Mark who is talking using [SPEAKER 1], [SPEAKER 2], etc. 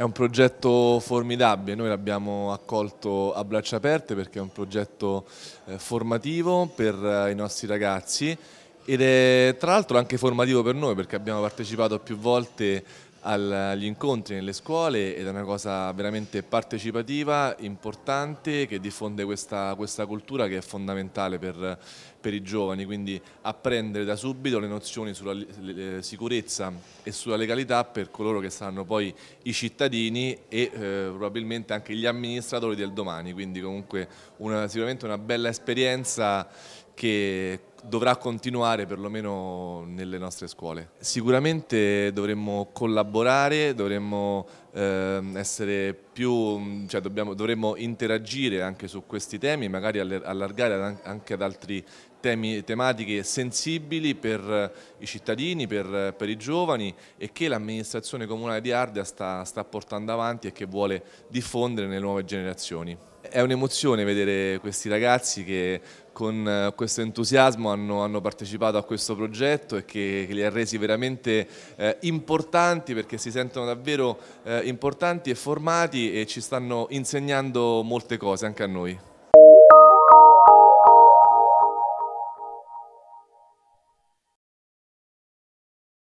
[SPEAKER 1] È un progetto formidabile, noi l'abbiamo accolto a braccia aperte perché è un progetto eh, formativo per eh, i nostri ragazzi ed è tra l'altro anche formativo per noi perché abbiamo partecipato più volte agli incontri nelle scuole ed è una cosa veramente partecipativa, importante, che diffonde questa, questa cultura che è fondamentale per, per, i giovani, quindi apprendere da subito le nozioni sulla le, sicurezza e sulla legalità per coloro che saranno poi i cittadini e eh, probabilmente anche gli amministratori del domani, quindi comunque una, sicuramente una bella esperienza che dovrà continuare perlomeno nelle nostre scuole. Sicuramente dovremmo collaborare, dovremmo ehm, essere più, cioè dobbiamo, dovremmo interagire anche su questi temi, magari allargare anche ad altri temi, tematiche sensibili per i cittadini, per, per i giovani e che l'amministrazione comunale di Ardea sta, sta portando avanti e che vuole diffondere nelle nuove generazioni. È un'emozione vedere questi ragazzi che con eh, questo entusiasmo hanno, hanno, partecipato a questo progetto e che, che li ha resi veramente eh, importanti perché si sentono davvero eh, importanti e formati e ci stanno insegnando molte cose anche a noi.